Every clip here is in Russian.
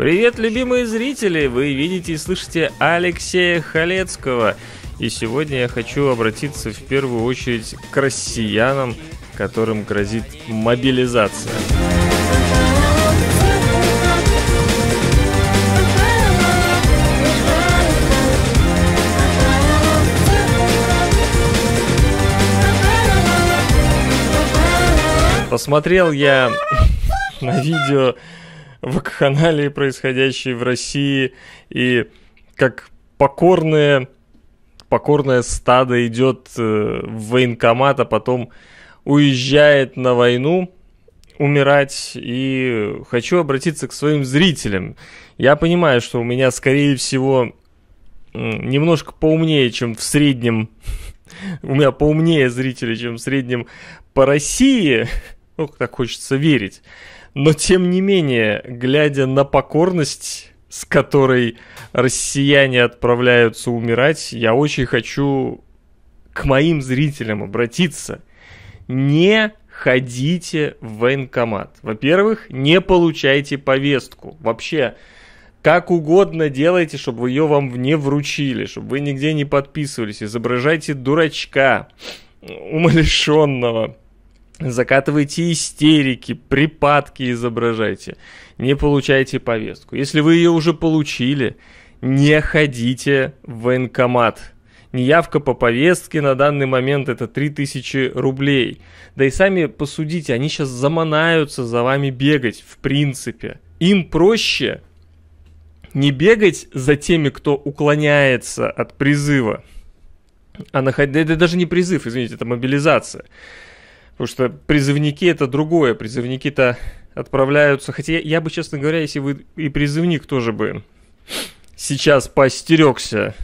Привет, любимые зрители! Вы видите и слышите Алексея Халецкого. И сегодня я хочу обратиться в первую очередь к россиянам, которым грозит мобилизация. Посмотрел я на видео вакханалии, происходящие в России, и как покорное, покорное стадо идет э, в военкомат, а потом уезжает на войну умирать. И хочу обратиться к своим зрителям. Я понимаю, что у меня, скорее всего, немножко поумнее, чем в среднем. У меня поумнее зрители, чем в среднем по России. Ну, так хочется верить. Но тем не менее, глядя на покорность, с которой россияне отправляются умирать, я очень хочу к моим зрителям обратиться. Не ходите в военкомат. Во-первых, не получайте повестку. Вообще, как угодно делайте, чтобы ее вам не вручили, чтобы вы нигде не подписывались. Изображайте дурачка, умалишенного, Закатывайте истерики, припадки изображайте. Не получайте повестку. Если вы ее уже получили, не ходите в военкомат. Неявка по повестке на данный момент это 3000 рублей. Да и сами посудите, они сейчас заманаются за вами бегать, в принципе. Им проще не бегать за теми, кто уклоняется от призыва, а находить... Это даже не призыв, извините, это мобилизация. Потому что призывники это другое. Призывники-то отправляются. Хотя я, я бы, честно говоря, если вы и призывник тоже бы сейчас постерегся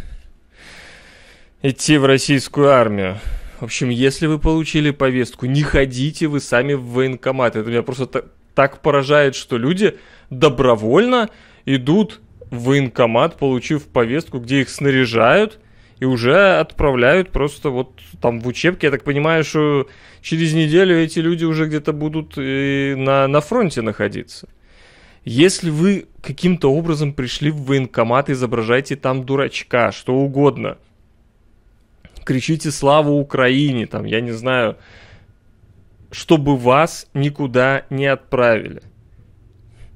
идти в российскую армию. В общем, если вы получили повестку, не ходите вы сами в военкомат. Это меня просто так, так поражает, что люди добровольно идут в военкомат, получив повестку, где их снаряжают, и уже отправляют просто вот там в учебке. Я так понимаю, что через неделю эти люди уже где-то будут на, на фронте находиться. Если вы каким-то образом пришли в военкомат, изображайте там дурачка, что угодно. Кричите «Слава Украине!», там, я не знаю, чтобы вас никуда не отправили –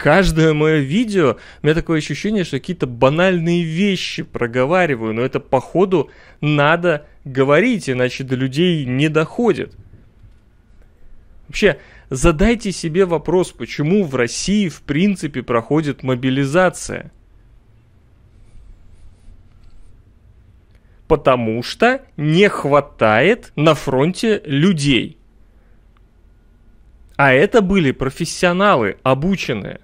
каждое мое видео, у меня такое ощущение, что какие-то банальные вещи проговариваю, но это походу надо говорить, иначе до людей не доходит. Вообще, задайте себе вопрос, почему в России в принципе проходит мобилизация? Потому что не хватает на фронте людей. А это были профессионалы, обученные.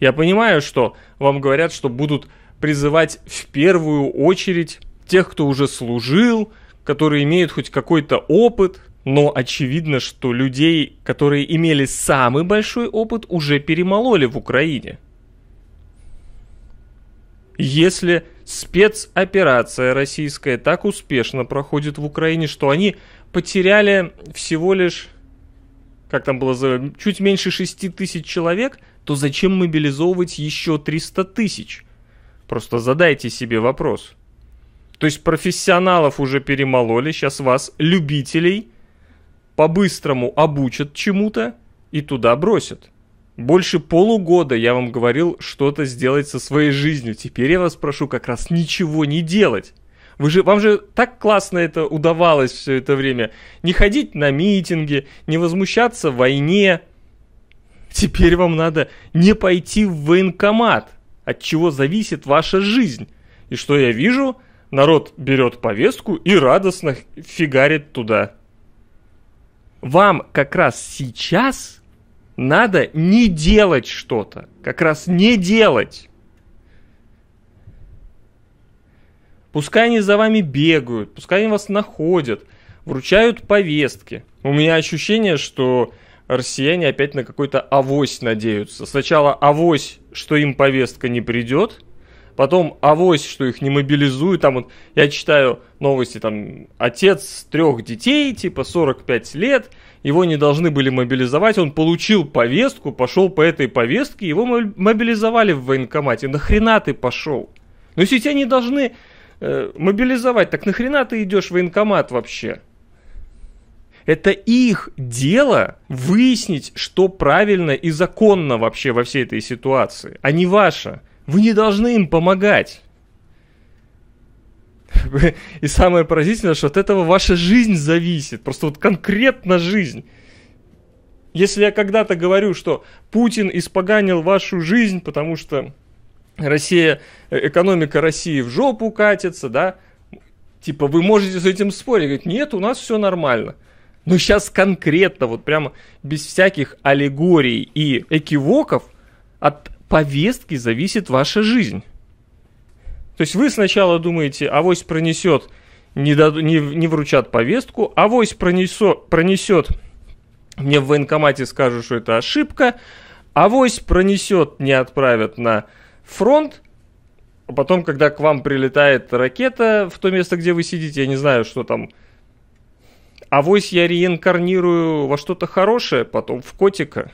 Я понимаю, что вам говорят, что будут призывать в первую очередь тех, кто уже служил, которые имеют хоть какой-то опыт, но очевидно, что людей, которые имели самый большой опыт, уже перемололи в Украине. Если спецоперация российская так успешно проходит в Украине, что они потеряли всего лишь, как там было, чуть меньше 6 тысяч человек – то зачем мобилизовывать еще 300 тысяч? Просто задайте себе вопрос. То есть профессионалов уже перемололи, сейчас вас, любителей, по-быстрому обучат чему-то и туда бросят. Больше полугода я вам говорил что-то сделать со своей жизнью. Теперь я вас прошу как раз ничего не делать. Вы же, вам же так классно это удавалось все это время. Не ходить на митинги, не возмущаться войне, Теперь вам надо не пойти в военкомат, от чего зависит ваша жизнь. И что я вижу? Народ берет повестку и радостно фигарит туда. Вам как раз сейчас надо не делать что-то. Как раз не делать. Пускай они за вами бегают, пускай они вас находят, вручают повестки. У меня ощущение, что россияне опять на какой-то авось надеются. Сначала авось, что им повестка не придет, потом авось, что их не мобилизуют. Там вот я читаю новости, там отец трех детей, типа 45 лет, его не должны были мобилизовать, он получил повестку, пошел по этой повестке, его мобилизовали в военкомате. Нахрена ты пошел? Ну если тебя не должны э, мобилизовать, так нахрена ты идешь в военкомат вообще? Это их дело выяснить, что правильно и законно вообще во всей этой ситуации, а не ваше. Вы не должны им помогать. И самое поразительное, что от этого ваша жизнь зависит. Просто вот конкретно жизнь. Если я когда-то говорю, что Путин испоганил вашу жизнь, потому что Россия, э, экономика России в жопу катится, да, типа вы можете с этим спорить. Говорит, нет, у нас все нормально. Но ну, сейчас конкретно, вот прямо без всяких аллегорий и экивоков, от повестки зависит ваша жизнь. То есть вы сначала думаете, авось пронесет, не, даду, не, не вручат повестку, авось пронесо, пронесет, мне в военкомате скажут, что это ошибка, авось пронесет, не отправят на фронт, а потом, когда к вам прилетает ракета в то место, где вы сидите, я не знаю, что там а вось я реинкарнирую во что-то хорошее, потом в котика.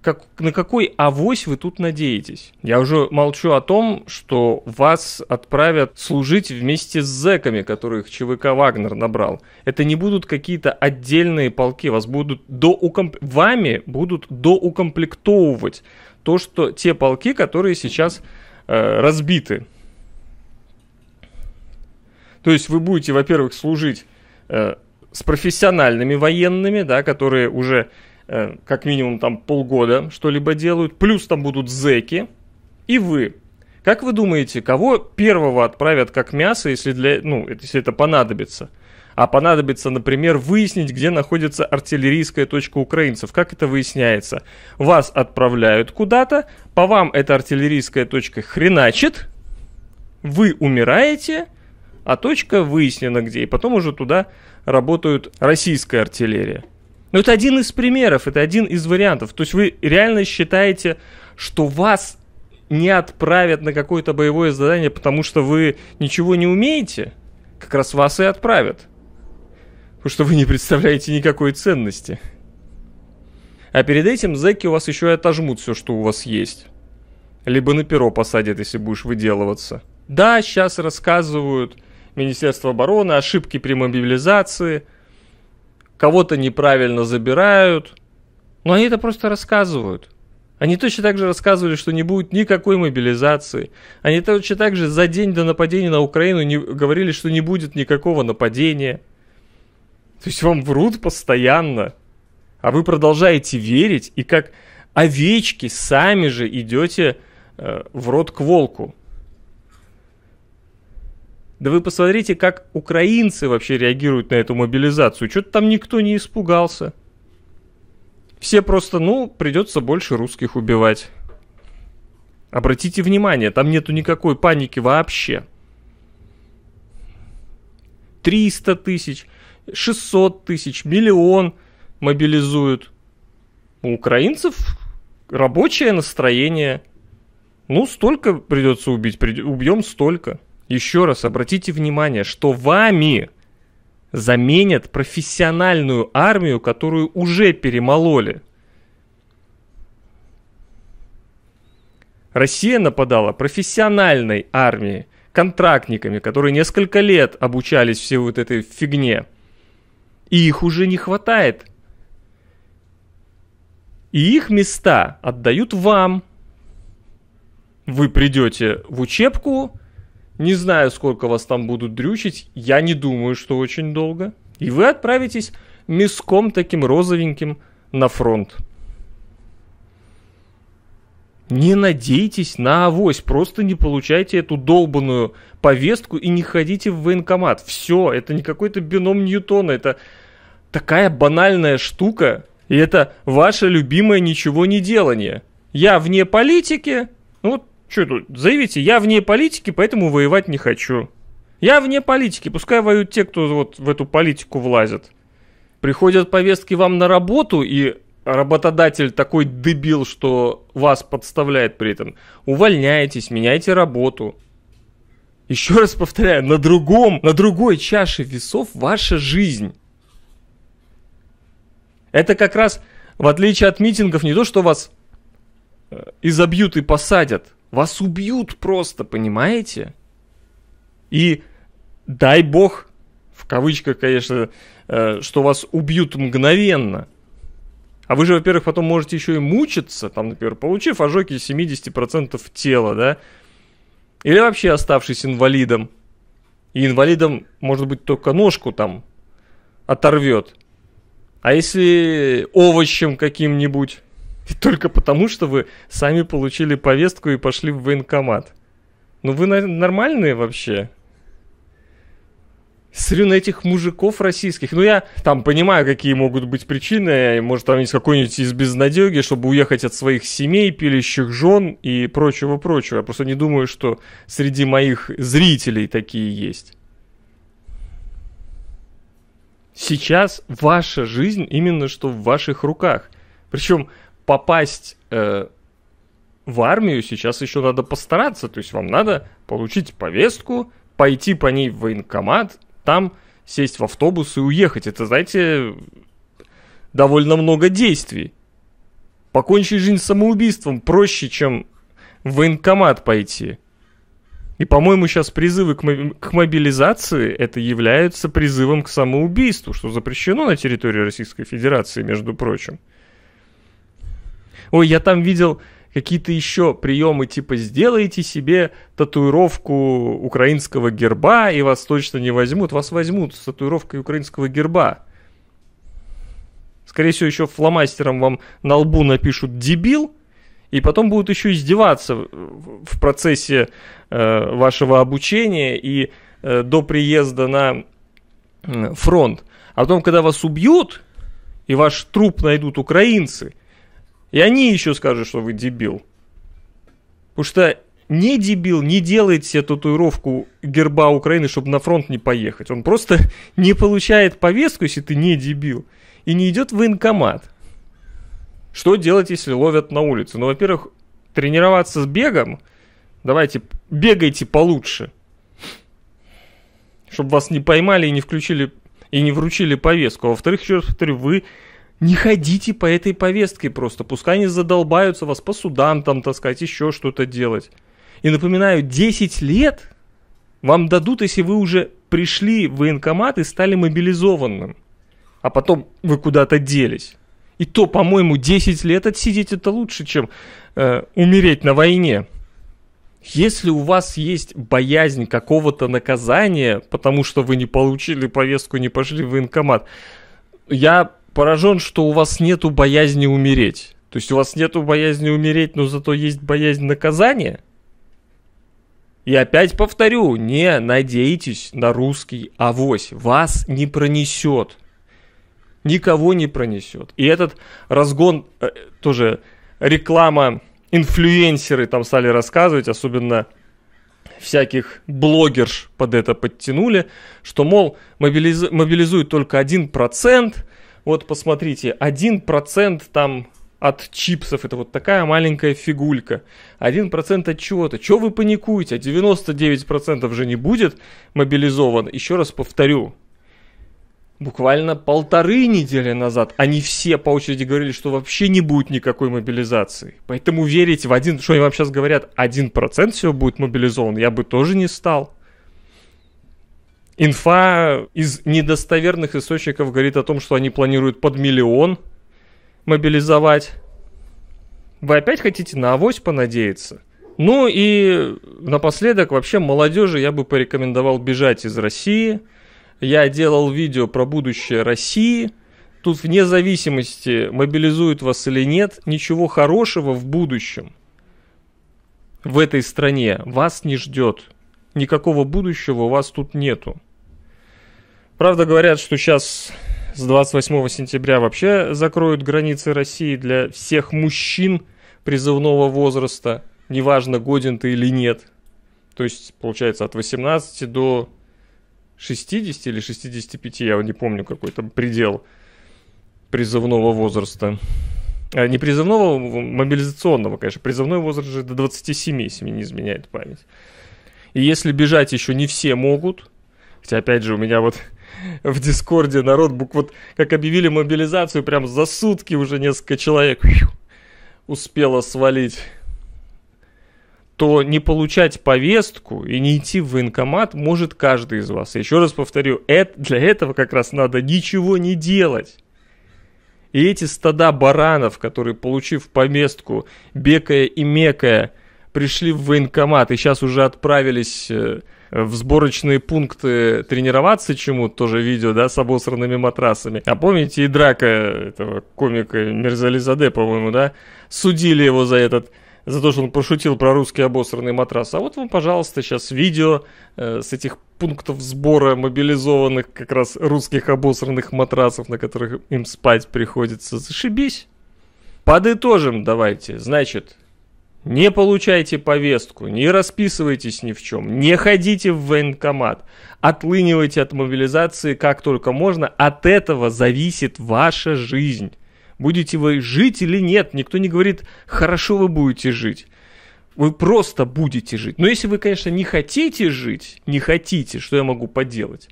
Как, на какой авось вы тут надеетесь? Я уже молчу о том, что вас отправят служить вместе с зэками, которых ЧВК Вагнер набрал. Это не будут какие-то отдельные полки, вас будут доукомп... вами будут доукомплектовывать то, что те полки, которые сейчас э, разбиты. То есть вы будете, во-первых, служить э, с профессиональными военными, да, которые уже э, как минимум там полгода что-либо делают, плюс там будут зеки, и вы. Как вы думаете, кого первого отправят как мясо, если, для, ну, если это понадобится? А понадобится, например, выяснить, где находится артиллерийская точка украинцев. Как это выясняется? Вас отправляют куда-то, по вам эта артиллерийская точка хреначит, вы умираете – а точка выяснена где, и потом уже туда работают российская артиллерия. Но ну, это один из примеров, это один из вариантов. То есть вы реально считаете, что вас не отправят на какое-то боевое задание, потому что вы ничего не умеете? Как раз вас и отправят. Потому что вы не представляете никакой ценности. А перед этим зэки у вас еще и отожмут все, что у вас есть. Либо на перо посадят, если будешь выделываться. Да, сейчас рассказывают, Министерства обороны, ошибки при мобилизации, кого-то неправильно забирают. Но они это просто рассказывают. Они точно так же рассказывали, что не будет никакой мобилизации. Они точно так же за день до нападения на Украину не, говорили, что не будет никакого нападения. То есть вам врут постоянно. А вы продолжаете верить и как овечки сами же идете э, в рот к волку. Да вы посмотрите, как украинцы вообще реагируют на эту мобилизацию. Что-то там никто не испугался. Все просто, ну, придется больше русских убивать. Обратите внимание, там нету никакой паники вообще. 300 тысяч, 600 тысяч, миллион мобилизуют. У украинцев рабочее настроение. Ну, столько придется убить, убьем столько. Еще раз обратите внимание, что вами заменят профессиональную армию, которую уже перемололи. Россия нападала профессиональной армией, контрактниками, которые несколько лет обучались всей вот этой фигне. И их уже не хватает. И их места отдают вам. Вы придете в учебку, не знаю, сколько вас там будут дрючить. Я не думаю, что очень долго. И вы отправитесь миском таким розовеньким на фронт. Не надейтесь на авось, просто не получайте эту долбанную повестку и не ходите в военкомат. Все, это не какой-то бином Ньютона, это такая банальная штука, и это ваше любимое ничего не делание. Я вне политики, что тут, заявите, я вне политики, поэтому воевать не хочу. Я вне политики, пускай воюют те, кто вот в эту политику влазит. Приходят повестки вам на работу, и работодатель такой дебил, что вас подставляет при этом. Увольняйтесь, меняйте работу. Еще раз повторяю, на другом, на другой чаше весов ваша жизнь. Это как раз, в отличие от митингов, не то, что вас э, изобьют и посадят – вас убьют просто, понимаете? И дай бог, в кавычках, конечно, э, что вас убьют мгновенно. А вы же, во-первых, потом можете еще и мучиться, там, например, получив ожоги 70% тела, да? Или вообще оставшись инвалидом. И инвалидом, может быть, только ножку там оторвет. А если овощем каким-нибудь? И только потому, что вы сами получили повестку и пошли в военкомат. Ну вы нормальные вообще? Смотрю на этих мужиков российских. Ну, я там понимаю, какие могут быть причины. Может, там есть какой-нибудь из безнадеги, чтобы уехать от своих семей, пилищих жен и прочего-прочего. Я просто не думаю, что среди моих зрителей такие есть. Сейчас ваша жизнь именно что в ваших руках. Причем попасть э, в армию сейчас еще надо постараться. То есть вам надо получить повестку, пойти по ней в военкомат, там сесть в автобус и уехать. Это, знаете, довольно много действий. Покончить жизнь самоубийством проще, чем в военкомат пойти. И, по-моему, сейчас призывы к, мобилизации это являются призывом к самоубийству, что запрещено на территории Российской Федерации, между прочим. Ой, я там видел какие-то еще приемы, типа сделайте себе татуировку украинского герба, и вас точно не возьмут. Вас возьмут с татуировкой украинского герба. Скорее всего, еще фломастером вам на лбу напишут «дебил», и потом будут еще издеваться в процессе э, вашего обучения и э, до приезда на фронт. А потом, когда вас убьют, и ваш труп найдут украинцы, и они еще скажут, что вы дебил. Потому что не дебил не делает себе татуировку герба Украины, чтобы на фронт не поехать. Он просто не получает повестку, если ты не дебил, и не идет в военкомат. Что делать, если ловят на улице? Ну, во-первых, тренироваться с бегом. Давайте, бегайте получше. Чтобы вас не поймали и не включили, и не вручили повестку. А во-вторых, еще раз повторю, вы не ходите по этой повестке просто, пускай они задолбаются вас по судам там таскать, еще что-то делать. И напоминаю, 10 лет вам дадут, если вы уже пришли в военкомат и стали мобилизованным, а потом вы куда-то делись. И то, по-моему, 10 лет отсидеть это лучше, чем э, умереть на войне. Если у вас есть боязнь какого-то наказания, потому что вы не получили повестку, не пошли в военкомат, я поражен, что у вас нету боязни умереть. То есть у вас нету боязни умереть, но зато есть боязнь наказания. И опять повторю, не надейтесь на русский авось. Вас не пронесет. Никого не пронесет. И этот разгон, э, тоже реклама, инфлюенсеры там стали рассказывать, особенно всяких блогерш под это подтянули, что, мол, мобилиз... мобилизует только 1%, вот посмотрите, 1% там от чипсов, это вот такая маленькая фигулька. 1% от чего-то. Чего вы паникуете? 99% же не будет мобилизован. Еще раз повторю, буквально полторы недели назад они все по очереди говорили, что вообще не будет никакой мобилизации. Поэтому верить в один, что они вам сейчас говорят, 1% всего будет мобилизован, я бы тоже не стал. Инфа из недостоверных источников говорит о том, что они планируют под миллион мобилизовать. Вы опять хотите на авось понадеяться? Ну и напоследок, вообще молодежи я бы порекомендовал бежать из России. Я делал видео про будущее России. Тут вне зависимости, мобилизуют вас или нет, ничего хорошего в будущем в этой стране вас не ждет. Никакого будущего у вас тут нету. Правда, говорят, что сейчас с 28 сентября вообще закроют границы России для всех мужчин призывного возраста, неважно, годен ты или нет. То есть, получается, от 18 до 60 или 65, я не помню, какой там предел призывного возраста. А не призывного, мобилизационного, конечно. Призывной возраст же до 27, если не изменяет память. И если бежать еще не все могут, хотя, опять же, у меня вот в Дискорде народ, букв вот как объявили мобилизацию, прям за сутки уже несколько человек успело свалить то не получать повестку и не идти в военкомат может каждый из вас. Еще раз повторю, это, для этого как раз надо ничего не делать. И эти стада баранов, которые, получив повестку, бекая и мекая, пришли в военкомат и сейчас уже отправились э, в сборочные пункты тренироваться чему-то, тоже видео, да, с обосранными матрасами. А помните и драка этого комика Мерзализаде, по-моему, да? Судили его за этот за то, что он пошутил про русский обосранный матрас. А вот вам, пожалуйста, сейчас видео э, с этих пунктов сбора мобилизованных как раз русских обосранных матрасов, на которых им спать приходится. Зашибись. Подытожим давайте. Значит, не получайте повестку, не расписывайтесь ни в чем, не ходите в военкомат, отлынивайте от мобилизации как только можно, от этого зависит ваша жизнь. Будете вы жить или нет, никто не говорит, хорошо вы будете жить. Вы просто будете жить. Но если вы, конечно, не хотите жить, не хотите, что я могу поделать?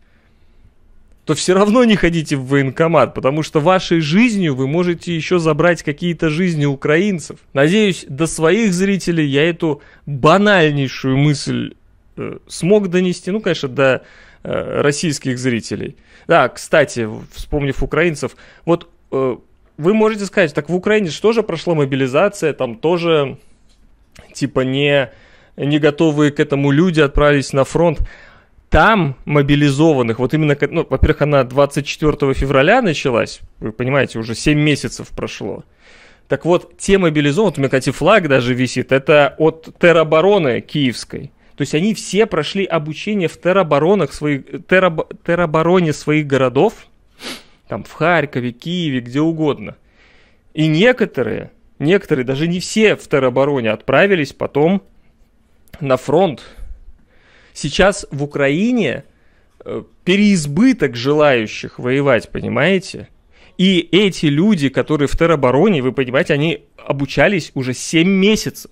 то все равно не ходите в военкомат, потому что вашей жизнью вы можете еще забрать какие-то жизни украинцев. Надеюсь, до своих зрителей я эту банальнейшую мысль э, смог донести, ну, конечно, до э, российских зрителей. Да, кстати, вспомнив украинцев, вот э, вы можете сказать, так в Украине что же прошла мобилизация, там тоже типа не, не готовые к этому люди отправились на фронт там мобилизованных, вот именно, ну, во-первых, она 24 февраля началась, вы понимаете, уже 7 месяцев прошло. Так вот, те мобилизованные, вот у меня, кстати, флаг даже висит, это от теробороны киевской. То есть они все прошли обучение в тероборонах своих, тероб, теробороне своих городов, там в Харькове, Киеве, где угодно. И некоторые, некоторые, даже не все в теробороне отправились потом на фронт сейчас в Украине э, переизбыток желающих воевать, понимаете? И эти люди, которые в теробороне, вы понимаете, они обучались уже 7 месяцев.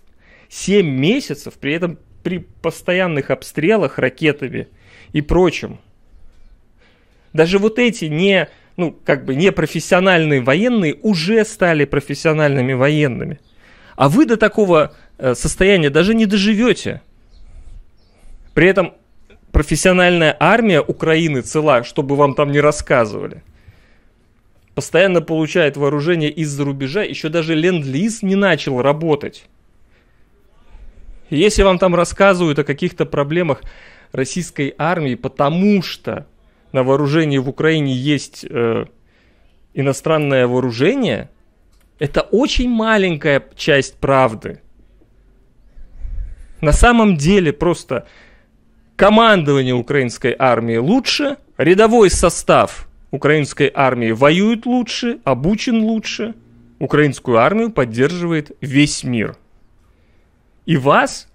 7 месяцев, при этом при постоянных обстрелах ракетами и прочем. Даже вот эти не, ну, как бы не профессиональные военные уже стали профессиональными военными. А вы до такого э, состояния даже не доживете. При этом профессиональная армия Украины цела, чтобы вам там не рассказывали. Постоянно получает вооружение из-за рубежа, еще даже ленд-лиз не начал работать. Если вам там рассказывают о каких-то проблемах российской армии, потому что на вооружении в Украине есть э, иностранное вооружение, это очень маленькая часть правды. На самом деле просто командование украинской армии лучше, рядовой состав украинской армии воюет лучше, обучен лучше, украинскую армию поддерживает весь мир. И вас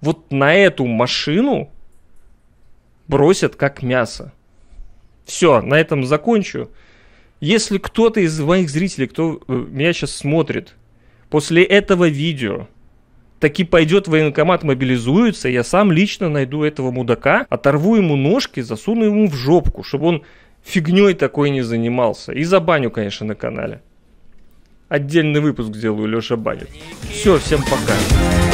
вот на эту машину бросят как мясо. Все, на этом закончу. Если кто-то из моих зрителей, кто э, меня сейчас смотрит, после этого видео – таки пойдет военкомат, мобилизуется, я сам лично найду этого мудака, оторву ему ножки, засуну ему в жопку, чтобы он фигней такой не занимался. И за баню, конечно, на канале. Отдельный выпуск сделаю, Леша баню. Все, всем пока.